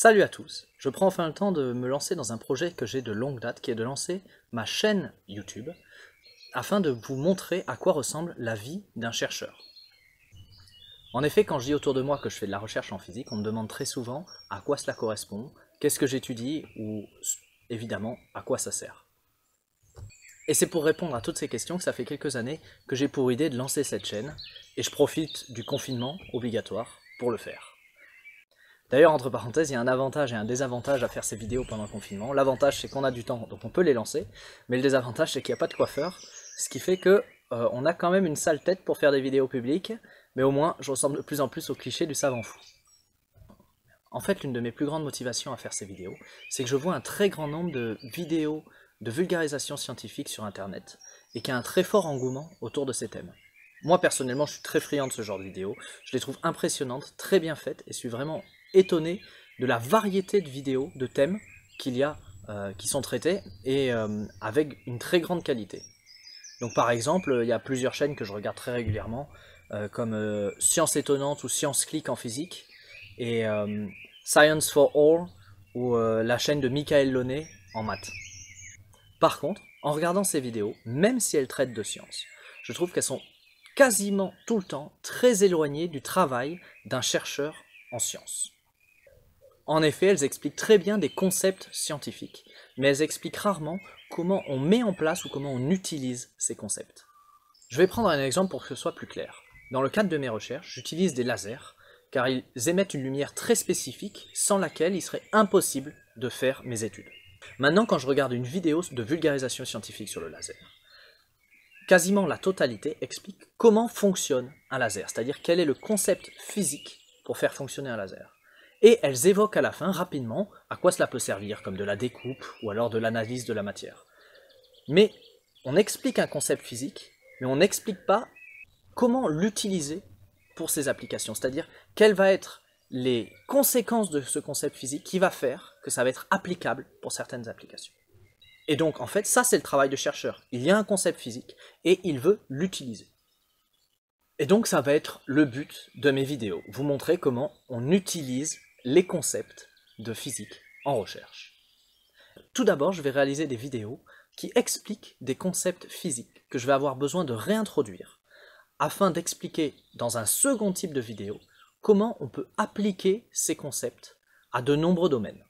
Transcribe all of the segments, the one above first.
Salut à tous Je prends enfin le temps de me lancer dans un projet que j'ai de longue date, qui est de lancer ma chaîne YouTube, afin de vous montrer à quoi ressemble la vie d'un chercheur. En effet, quand je dis autour de moi que je fais de la recherche en physique, on me demande très souvent à quoi cela correspond, qu'est-ce que j'étudie, ou évidemment à quoi ça sert. Et c'est pour répondre à toutes ces questions que ça fait quelques années que j'ai pour idée de lancer cette chaîne, et je profite du confinement obligatoire pour le faire. D'ailleurs, entre parenthèses, il y a un avantage et un désavantage à faire ces vidéos pendant le confinement. L'avantage, c'est qu'on a du temps, donc on peut les lancer. Mais le désavantage, c'est qu'il n'y a pas de coiffeur. Ce qui fait que euh, on a quand même une sale tête pour faire des vidéos publiques. Mais au moins, je ressemble de plus en plus au cliché du savant fou. En fait, l'une de mes plus grandes motivations à faire ces vidéos, c'est que je vois un très grand nombre de vidéos de vulgarisation scientifique sur Internet et qu'il y a un très fort engouement autour de ces thèmes. Moi personnellement, je suis très friand de ce genre de vidéos, je les trouve impressionnantes, très bien faites et je suis vraiment étonné de la variété de vidéos, de thèmes qu'il y a, euh, qui sont traités, et euh, avec une très grande qualité. Donc par exemple, il y a plusieurs chaînes que je regarde très régulièrement, euh, comme Science étonnante ou Science Click en physique, et Science for All, ou la chaîne de Michael Launay en maths. Par contre, en regardant ces vidéos, même si elles traitent de science, je trouve qu'elles sont quasiment tout le temps très éloignées du travail d'un chercheur en sciences. En effet, elles expliquent très bien des concepts scientifiques, mais elles expliquent rarement comment on met en place ou comment on utilise ces concepts. Je vais prendre un exemple pour que ce soit plus clair. Dans le cadre de mes recherches, j'utilise des lasers, car ils émettent une lumière très spécifique sans laquelle il serait impossible de faire mes études. Maintenant, quand je regarde une vidéo de vulgarisation scientifique sur le laser, quasiment la totalité explique comment fonctionne un laser, c'est-à-dire quel est le concept physique pour faire fonctionner un laser et elles évoquent à la fin rapidement à quoi cela peut servir, comme de la découpe ou alors de l'analyse de la matière. Mais on explique un concept physique, mais on n'explique pas comment l'utiliser pour ces applications, c'est-à-dire quelles vont être les conséquences de ce concept physique qui va faire que ça va être applicable pour certaines applications. Et donc en fait, ça c'est le travail de chercheur. Il y a un concept physique et il veut l'utiliser. Et donc ça va être le but de mes vidéos, vous montrer comment on utilise les concepts de physique en recherche. Tout d'abord, je vais réaliser des vidéos qui expliquent des concepts physiques que je vais avoir besoin de réintroduire afin d'expliquer dans un second type de vidéo comment on peut appliquer ces concepts à de nombreux domaines.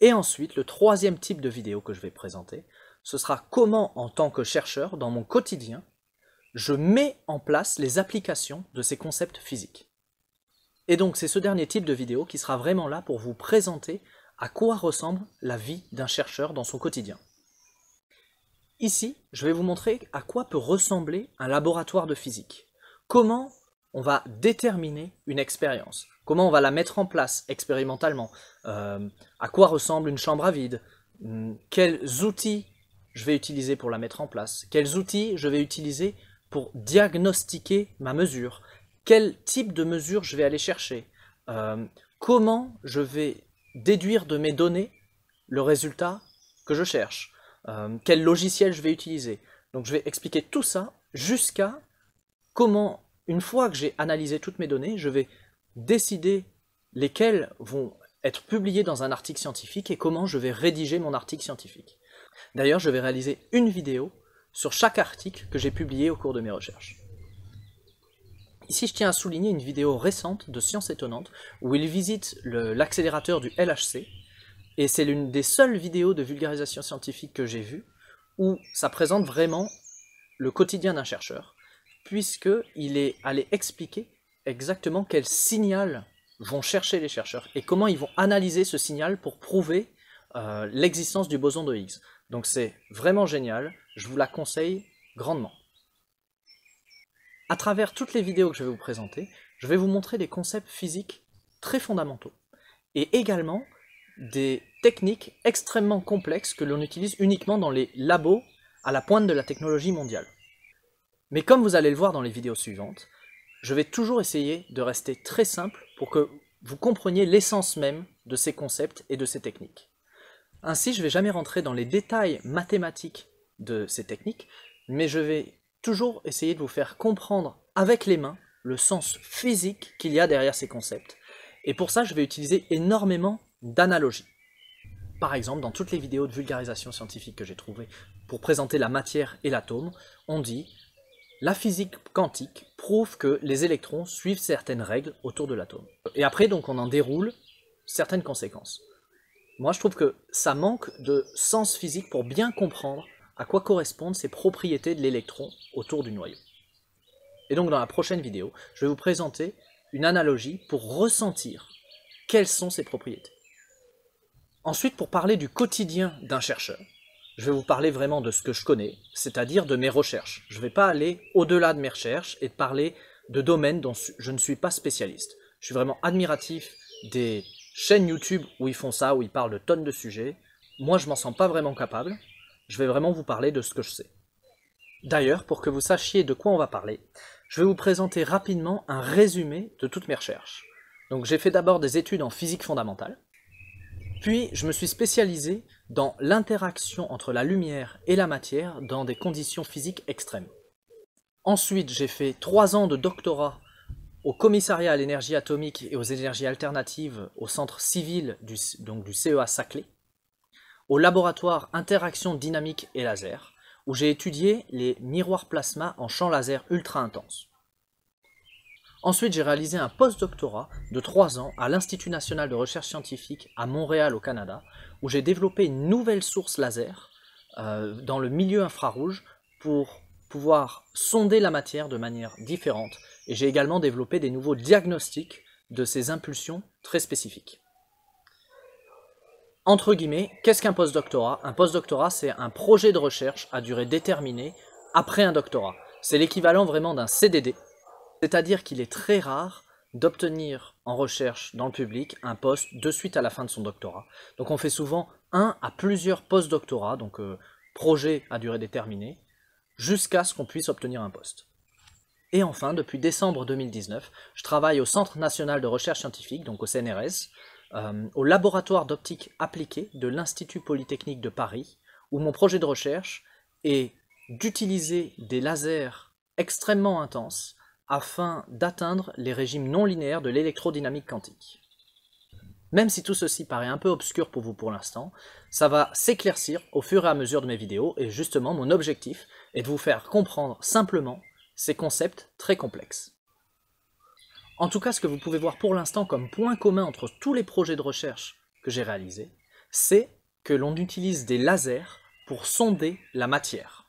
Et ensuite, le troisième type de vidéo que je vais présenter, ce sera comment en tant que chercheur, dans mon quotidien, je mets en place les applications de ces concepts physiques. Et donc c'est ce dernier type de vidéo qui sera vraiment là pour vous présenter à quoi ressemble la vie d'un chercheur dans son quotidien. Ici, je vais vous montrer à quoi peut ressembler un laboratoire de physique. Comment on va déterminer une expérience, comment on va la mettre en place expérimentalement, euh, à quoi ressemble une chambre à vide, hmm, quels outils je vais utiliser pour la mettre en place, quels outils je vais utiliser pour diagnostiquer ma mesure, quel type de mesure je vais aller chercher, euh, comment je vais déduire de mes données le résultat que je cherche, euh, quel logiciel je vais utiliser. Donc je vais expliquer tout ça jusqu'à comment, une fois que j'ai analysé toutes mes données, je vais décider lesquelles vont être publiées dans un article scientifique et comment je vais rédiger mon article scientifique. D'ailleurs, je vais réaliser une vidéo sur chaque article que j'ai publié au cours de mes recherches. Ici, je tiens à souligner une vidéo récente de Science Étonnante où il visite l'accélérateur du LHC, et c'est l'une des seules vidéos de vulgarisation scientifique que j'ai vues où ça présente vraiment le quotidien d'un chercheur, puisqu'il est allé expliquer exactement quel signal vont chercher les chercheurs et comment ils vont analyser ce signal pour prouver euh, l'existence du boson de Higgs. Donc c'est vraiment génial, je vous la conseille grandement. À travers toutes les vidéos que je vais vous présenter, je vais vous montrer des concepts physiques très fondamentaux et également des techniques extrêmement complexes que l'on utilise uniquement dans les labos à la pointe de la technologie mondiale. Mais comme vous allez le voir dans les vidéos suivantes, je vais toujours essayer de rester très simple pour que vous compreniez l'essence même de ces concepts et de ces techniques. Ainsi, je ne vais jamais rentrer dans les détails mathématiques de ces techniques, mais je vais toujours essayer de vous faire comprendre avec les mains le sens physique qu'il y a derrière ces concepts. Et pour ça, je vais utiliser énormément d'analogies. Par exemple, dans toutes les vidéos de vulgarisation scientifique que j'ai trouvées pour présenter la matière et l'atome, on dit la physique quantique prouve que les électrons suivent certaines règles autour de l'atome. Et après, donc, on en déroule certaines conséquences. Moi, je trouve que ça manque de sens physique pour bien comprendre à quoi correspondent ces propriétés de l'électron autour du noyau. Et donc dans la prochaine vidéo, je vais vous présenter une analogie pour ressentir quelles sont ces propriétés. Ensuite, pour parler du quotidien d'un chercheur, je vais vous parler vraiment de ce que je connais, c'est-à-dire de mes recherches. Je ne vais pas aller au-delà de mes recherches et parler de domaines dont je ne suis pas spécialiste. Je suis vraiment admiratif des chaînes YouTube où ils font ça, où ils parlent de tonnes de sujets. Moi, je m'en sens pas vraiment capable, je vais vraiment vous parler de ce que je sais. D'ailleurs, pour que vous sachiez de quoi on va parler, je vais vous présenter rapidement un résumé de toutes mes recherches. Donc j'ai fait d'abord des études en physique fondamentale, puis je me suis spécialisé dans l'interaction entre la lumière et la matière dans des conditions physiques extrêmes. Ensuite, j'ai fait trois ans de doctorat au commissariat à l'énergie atomique et aux énergies alternatives au centre civil du, donc du CEA Saclay au laboratoire Interaction dynamique et laser, où j'ai étudié les miroirs plasma en champ laser ultra intense. Ensuite, j'ai réalisé un post-doctorat de 3 ans à l'Institut national de recherche scientifique à Montréal au Canada, où j'ai développé une nouvelle source laser euh, dans le milieu infrarouge pour pouvoir sonder la matière de manière différente. Et j'ai également développé des nouveaux diagnostics de ces impulsions très spécifiques entre guillemets, qu'est-ce qu'un post-doctorat Un post-doctorat, c'est un projet de recherche à durée déterminée après un doctorat. C'est l'équivalent vraiment d'un CDD, c'est-à-dire qu'il est très rare d'obtenir en recherche dans le public un poste de suite à la fin de son doctorat. Donc on fait souvent un à plusieurs post-doctorats, donc euh, projet à durée déterminée, jusqu'à ce qu'on puisse obtenir un poste. Et enfin, depuis décembre 2019, je travaille au Centre National de Recherche Scientifique, donc au CNRS, euh, au laboratoire d'optique appliquée de l'Institut Polytechnique de Paris, où mon projet de recherche est d'utiliser des lasers extrêmement intenses afin d'atteindre les régimes non linéaires de l'électrodynamique quantique. Même si tout ceci paraît un peu obscur pour vous pour l'instant, ça va s'éclaircir au fur et à mesure de mes vidéos, et justement mon objectif est de vous faire comprendre simplement ces concepts très complexes. En tout cas, ce que vous pouvez voir pour l'instant comme point commun entre tous les projets de recherche que j'ai réalisés, c'est que l'on utilise des lasers pour sonder la matière.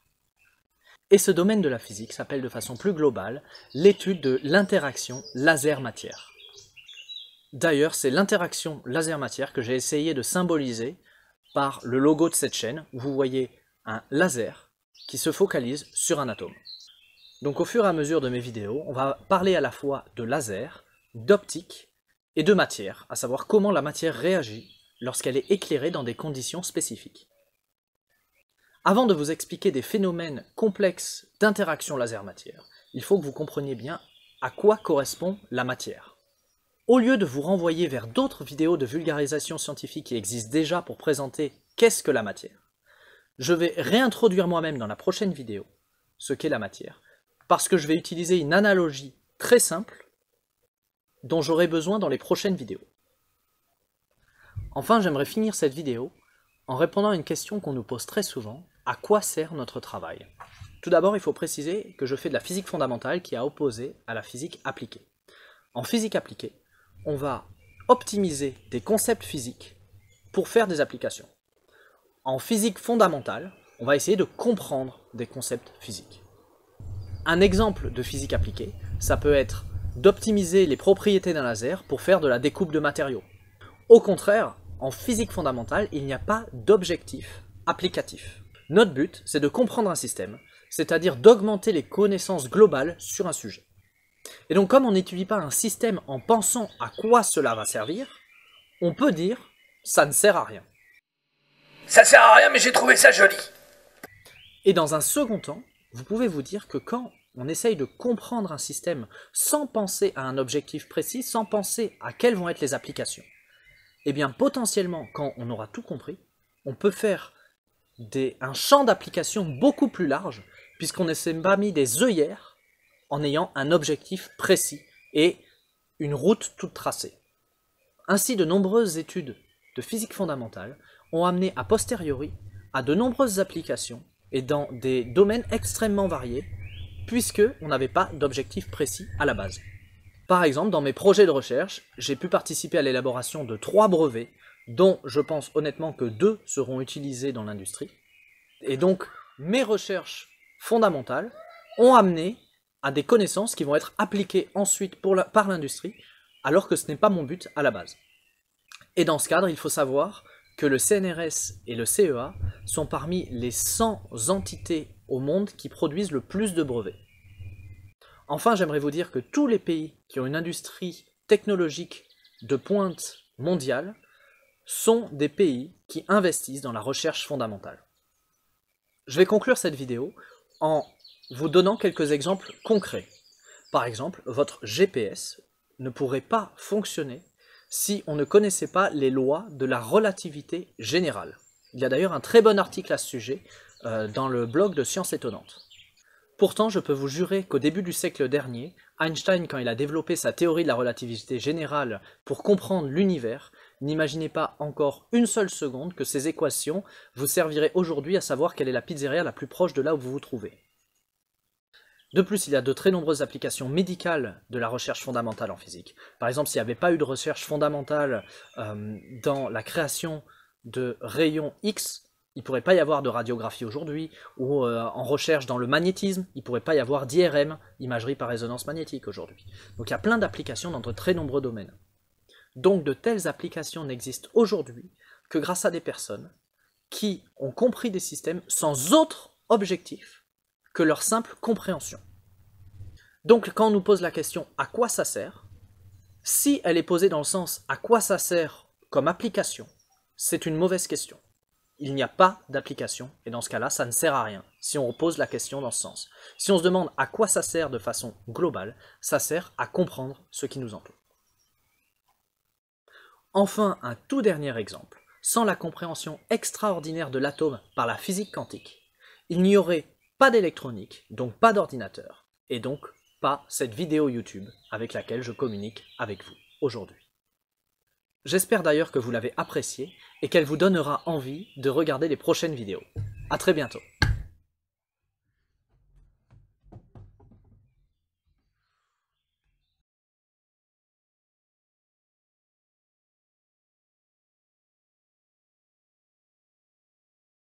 Et ce domaine de la physique s'appelle de façon plus globale l'étude de l'interaction laser-matière. D'ailleurs, c'est l'interaction laser-matière que j'ai essayé de symboliser par le logo de cette chaîne, où vous voyez un laser qui se focalise sur un atome. Donc au fur et à mesure de mes vidéos, on va parler à la fois de laser, d'optique et de matière, à savoir comment la matière réagit lorsqu'elle est éclairée dans des conditions spécifiques. Avant de vous expliquer des phénomènes complexes d'interaction laser-matière, il faut que vous compreniez bien à quoi correspond la matière. Au lieu de vous renvoyer vers d'autres vidéos de vulgarisation scientifique qui existent déjà pour présenter qu'est-ce que la matière, je vais réintroduire moi-même dans la prochaine vidéo ce qu'est la matière, parce que je vais utiliser une analogie très simple dont j'aurai besoin dans les prochaines vidéos. Enfin, j'aimerais finir cette vidéo en répondant à une question qu'on nous pose très souvent, à quoi sert notre travail Tout d'abord, il faut préciser que je fais de la physique fondamentale qui a opposé à la physique appliquée. En physique appliquée, on va optimiser des concepts physiques pour faire des applications. En physique fondamentale, on va essayer de comprendre des concepts physiques. Un exemple de physique appliquée, ça peut être d'optimiser les propriétés d'un laser pour faire de la découpe de matériaux. Au contraire, en physique fondamentale, il n'y a pas d'objectif applicatif. Notre but, c'est de comprendre un système, c'est-à-dire d'augmenter les connaissances globales sur un sujet. Et donc comme on n'étudie pas un système en pensant à quoi cela va servir, on peut dire ⁇ ça ne sert à rien ⁇ Ça sert à rien mais j'ai trouvé ça joli Et dans un second temps, vous pouvez vous dire que quand on essaye de comprendre un système sans penser à un objectif précis, sans penser à quelles vont être les applications, eh bien potentiellement, quand on aura tout compris, on peut faire des, un champ d'application beaucoup plus large, puisqu'on ne s'est pas mis des œillères en ayant un objectif précis et une route toute tracée. Ainsi, de nombreuses études de physique fondamentale ont amené a posteriori à de nombreuses applications et dans des domaines extrêmement variés, puisque on n'avait pas d'objectif précis à la base. Par exemple, dans mes projets de recherche, j'ai pu participer à l'élaboration de trois brevets, dont je pense honnêtement que deux seront utilisés dans l'industrie. Et donc, mes recherches fondamentales ont amené à des connaissances qui vont être appliquées ensuite par l'industrie, alors que ce n'est pas mon but à la base. Et dans ce cadre, il faut savoir que le CNRS et le CEA sont parmi les 100 entités au monde qui produisent le plus de brevets. Enfin, j'aimerais vous dire que tous les pays qui ont une industrie technologique de pointe mondiale sont des pays qui investissent dans la recherche fondamentale. Je vais conclure cette vidéo en vous donnant quelques exemples concrets. Par exemple, votre GPS ne pourrait pas fonctionner si on ne connaissait pas les lois de la relativité générale. Il y a d'ailleurs un très bon article à ce sujet euh, dans le blog de Sciences étonnantes. Pourtant, je peux vous jurer qu'au début du siècle dernier, Einstein, quand il a développé sa théorie de la relativité générale pour comprendre l'univers, n'imaginez pas encore une seule seconde que ces équations vous serviraient aujourd'hui à savoir quelle est la pizzeria la plus proche de là où vous vous trouvez. De plus, il y a de très nombreuses applications médicales de la recherche fondamentale en physique. Par exemple, s'il n'y avait pas eu de recherche fondamentale euh, dans la création de rayons X, il ne pourrait pas y avoir de radiographie aujourd'hui, ou euh, en recherche dans le magnétisme, il ne pourrait pas y avoir d'IRM, imagerie par résonance magnétique aujourd'hui. Donc il y a plein d'applications dans de très nombreux domaines. Donc de telles applications n'existent aujourd'hui que grâce à des personnes qui ont compris des systèmes sans autre objectif leur simple compréhension. Donc quand on nous pose la question à quoi ça sert, si elle est posée dans le sens à quoi ça sert comme application, c'est une mauvaise question. Il n'y a pas d'application, et dans ce cas-là, ça ne sert à rien, si on pose la question dans ce sens. Si on se demande à quoi ça sert de façon globale, ça sert à comprendre ce qui nous entoure. Enfin, un tout dernier exemple. Sans la compréhension extraordinaire de l'atome par la physique quantique, il n'y aurait pas d'électronique, donc pas d'ordinateur, et donc pas cette vidéo YouTube avec laquelle je communique avec vous aujourd'hui. J'espère d'ailleurs que vous l'avez appréciée et qu'elle vous donnera envie de regarder les prochaines vidéos. A très bientôt